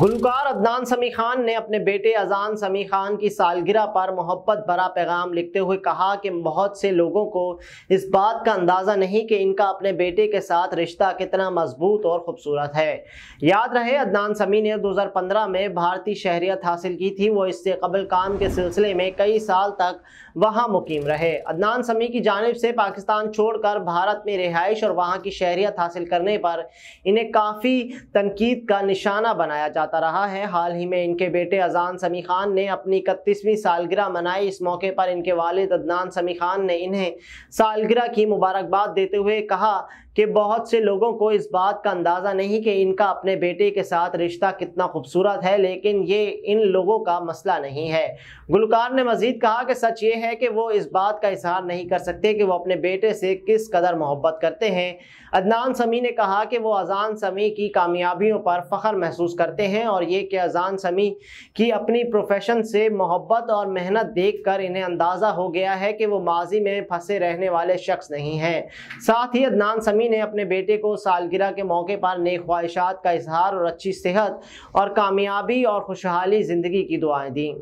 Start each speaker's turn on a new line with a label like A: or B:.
A: गुलकार अदनान समी खान ने अपने बेटे अजान समी खान की सालगिरह पर मोहब्बत भरा पैगाम लिखते हुए कहा कि बहुत से लोगों को इस बात का अंदाज़ा नहीं कि इनका अपने बेटे के साथ रिश्ता कितना मजबूत और ख़ूबसूरत है याद रहे अदनान समी ने 2015 में भारतीय शहरियत हासिल की थी वो इससे कबल काम के सिलसिले में कई साल तक वहाँ मुकीम रहे अदनान समी की जानब से पाकिस्तान छोड़कर भारत में रिहाइश और वहाँ की शहरियत हासिल करने पर इन्हें काफ़ी तनकीद का निशाना बनाया जाता जाता रहा है हाल ही में इनके बेटे अजान समी खान ने अपनी इकतीसवीं सालगिरह मनाई इस मौके पर इनके वालिद अदनान समी खान ने इन्हें सालगिरह की मुबारकबाद देते हुए कहा कि बहुत से लोगों को इस बात का अंदाज़ा नहीं कि इनका अपने बेटे के साथ रिश्ता कितना खूबसूरत है लेकिन ये इन लोगों का मसला नहीं है गुलकार ने मज़ीद कहा कि सच ये है कि वो इस बात का इजहार नहीं कर सकते कि वो अपने बेटे से किस कदर मोहब्बत करते हैं अदनान समी ने कहा कि वो अजान समी की कामयाबियों पर फ़ख्र महसूस करते हैं और ये कि अजान समी की अपनी प्रोफेशन से मोहब्बत और मेहनत देख कर इन्हें अंदाज़ा हो गया है कि वो माजी में फंसे रहने वाले शख्स नहीं हैं साथ ही अदनान समी मम्मी ने अपने बेटे को सालगिरह के मौके पर नेक ख्वाहिशात का इजहार और अच्छी सेहत और कामयाबी और खुशहाली ज़िंदगी की दुआएँ दीं